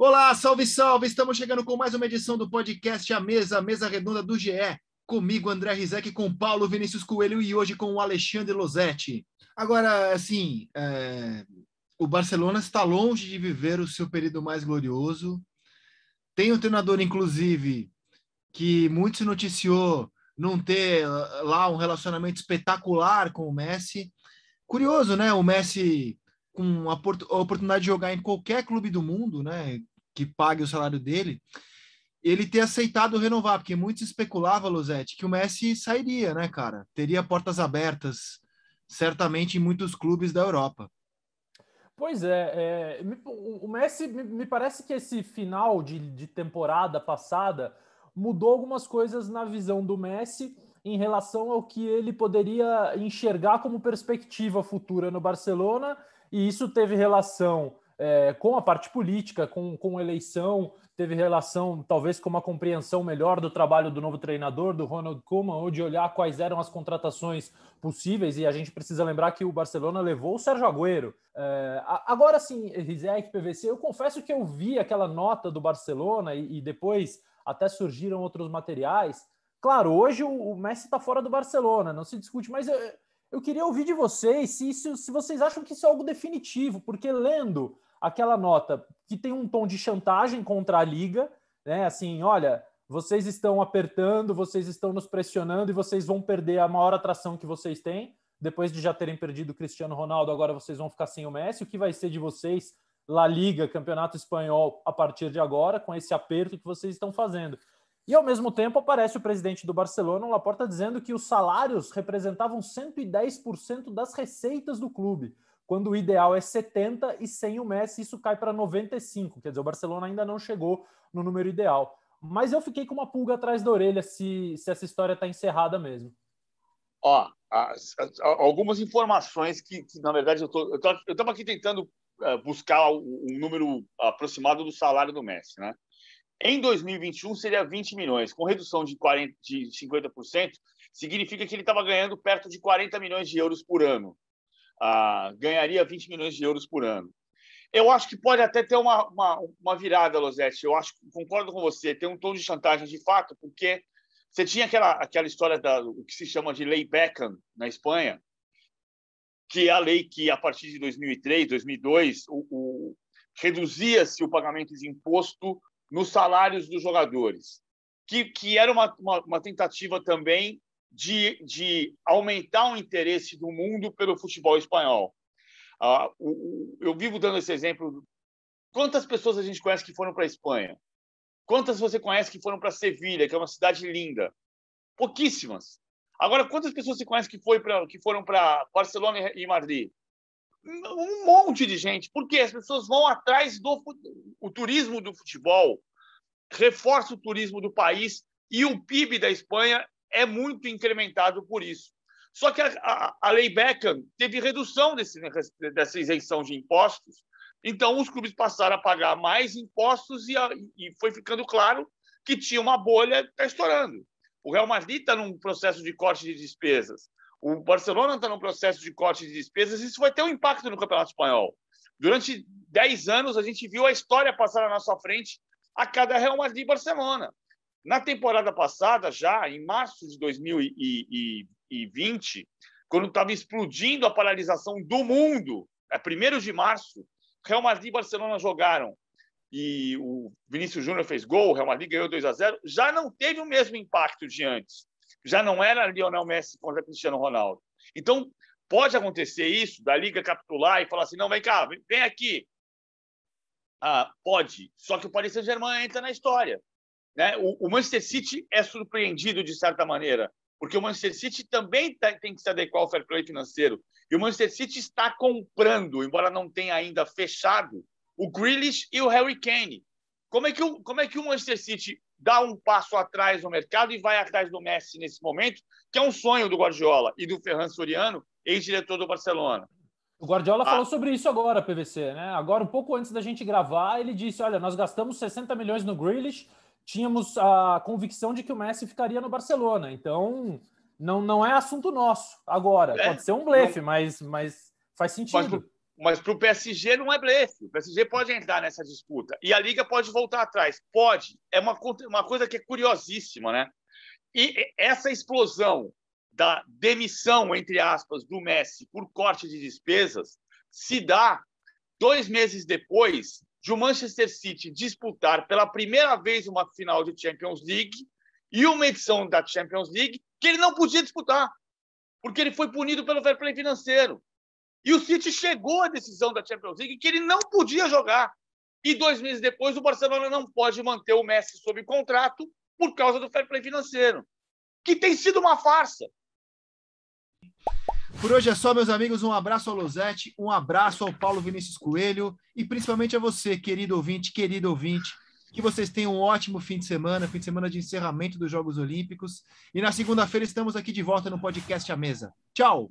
Olá, salve, salve! Estamos chegando com mais uma edição do podcast A Mesa, Mesa Redonda do GE. Comigo, André Rizek, com Paulo Vinícius Coelho e hoje com o Alexandre Losetti. Agora, assim, é... o Barcelona está longe de viver o seu período mais glorioso. Tem um treinador, inclusive, que muito se noticiou não ter eh, lá um relacionamento espetacular com o Messi. Curioso, né? O Messi com a, oportunidade de jogar em qualquer clube do mundo, né, que pague o salário dele, ele ter aceitado renovar, porque muitos especulavam, especulava, Losetti, que o Messi sairia, né, cara? Teria portas abertas, certamente, em muitos clubes da Europa. Pois é, é o Messi, me, parece que esse final de, de temporada passada mudou algumas coisas na visão do Messi em relação ao que ele poderia enxergar como perspectiva futura no Barcelona e isso teve relação é, com a parte política, com, com eleição, teve relação talvez com uma compreensão melhor do trabalho do novo treinador, do Ronald Koeman, ou de olhar quais eram as contratações possíveis. E a gente precisa lembrar que o Barcelona levou o Sérgio Agüero. É, agora sim, Rizek, PVC, eu confesso que eu vi aquela nota do Barcelona e, e depois até surgiram outros materiais. Claro, hoje o, o Messi está fora do Barcelona, não se discute, mas eu, é, eu queria ouvir de vocês se, isso, se vocês acham que isso é algo definitivo, porque lendo aquela nota que tem um tom de chantagem contra a liga, né? Assim, olha, vocês estão apertando, vocês estão nos pressionando e vocês vão perder a maior atração que vocês têm. Depois de já terem perdido o Cristiano Ronaldo, agora vocês vão ficar sem o Messi. O que vai ser de vocês, La Liga, Campeonato Espanhol, a partir de agora, com esse aperto que vocês estão fazendo? E ao mesmo tempo aparece o presidente do Barcelona, o Laporta, dizendo que os salários representavam 110% das receitas do clube, quando o ideal é 70 e sem o Messi isso cai para 95, quer dizer, o Barcelona ainda não chegou no número ideal. Mas eu fiquei com uma pulga atrás da orelha se, se essa história está encerrada mesmo. Ó, as, as, algumas informações que, que, na verdade, eu tô, eu estava aqui tentando uh, buscar um número aproximado do salário do Messi, né? Em 2021 seria 20 milhões, com redução de, 40, de 50%, significa que ele estava ganhando perto de 40 milhões de euros por ano. Ah, ganharia 20 milhões de euros por ano. Eu acho que pode até ter uma, uma, uma virada, Losete. Eu acho, concordo com você, tem um tom de chantagem de fato, porque você tinha aquela, aquela história da o que se chama de lei Beckham na Espanha, que é a lei que a partir de 2003, 2002, o, o reduzia-se o pagamento de imposto nos salários dos jogadores, que, que era uma, uma, uma tentativa também de, de aumentar o interesse do mundo pelo futebol espanhol. Ah, o, o, eu vivo dando esse exemplo. Quantas pessoas a gente conhece que foram para a Espanha? Quantas você conhece que foram para Sevilha, que é uma cidade linda? Pouquíssimas. Agora, quantas pessoas você conhece que, foi pra, que foram para Barcelona e Madrid? um monte de gente, porque as pessoas vão atrás do o turismo do futebol, reforça o turismo do país e o PIB da Espanha é muito incrementado por isso. Só que a, a, a lei Beckham teve redução desse, dessa isenção de impostos, então os clubes passaram a pagar mais impostos e, a, e foi ficando claro que tinha uma bolha que está estourando. O Real Madrid está num processo de corte de despesas. O Barcelona está num processo de corte de despesas, isso vai ter um impacto no Campeonato Espanhol. Durante 10 anos, a gente viu a história passar na nossa frente a cada Real Madrid e Barcelona. Na temporada passada, já em março de 2020, quando estava explodindo a paralisação do mundo, é 1 de março, Real Madrid e Barcelona jogaram e o Vinícius Júnior fez gol, o Real Madrid ganhou 2 a 0, já não teve o mesmo impacto de antes já não era Lionel Messi contra Cristiano Ronaldo. Então, pode acontecer isso, da liga capitular e falar assim: não, vem cá, vem, vem aqui. Ah, pode, só que o Paris Saint-Germain entra na história. Né? O, o, Manchester City é surpreendido de certa maneira, porque o Manchester City também tá, tem que se adequar ao fair play financeiro. E o Manchester City está comprando, embora não tenha ainda fechado, o Grealish e o Harry Kane. Como é que o, como é que o Manchester City dá um passo atrás no mercado e vai atrás do Messi nesse momento, que é um sonho do Guardiola e do Ferran Soriano, ex-diretor do Barcelona. O Guardiola ah. falou sobre isso agora, PVC, né? Agora, um pouco antes da gente gravar, ele disse: olha, nós gastamos 60 milhões no Grealish, tínhamos a convicção de que o Messi ficaria no Barcelona. Então, não, não é assunto nosso agora. É. Pode ser um blefe, mas, mas faz sentido. Pode mas para o PSG não é blefe. O PSG pode entrar nessa disputa. E a Liga pode voltar atrás. Pode. É uma, uma coisa que é curiosíssima, né? E essa explosão da demissão, entre aspas, do Messi por corte de despesas se dá dois meses depois de o Manchester City disputar pela primeira vez uma final de Champions League e uma edição da Champions League que ele não podia disputar, porque ele foi punido pelo fair play financeiro. E o City chegou à decisão da Champions League que ele não podia jogar. E dois meses depois, o Barcelona não pode manter o Messi sob contrato por causa do fair play financeiro, que tem sido uma farsa. Por hoje é só, meus amigos. Um abraço ao Losete, um abraço ao Paulo Vinícius Coelho e principalmente a você, querido ouvinte, querido ouvinte. Que vocês tenham um ótimo fim de semana, fim de semana de encerramento dos Jogos Olímpicos. E na segunda-feira estamos aqui de volta no podcast A Mesa. Tchau!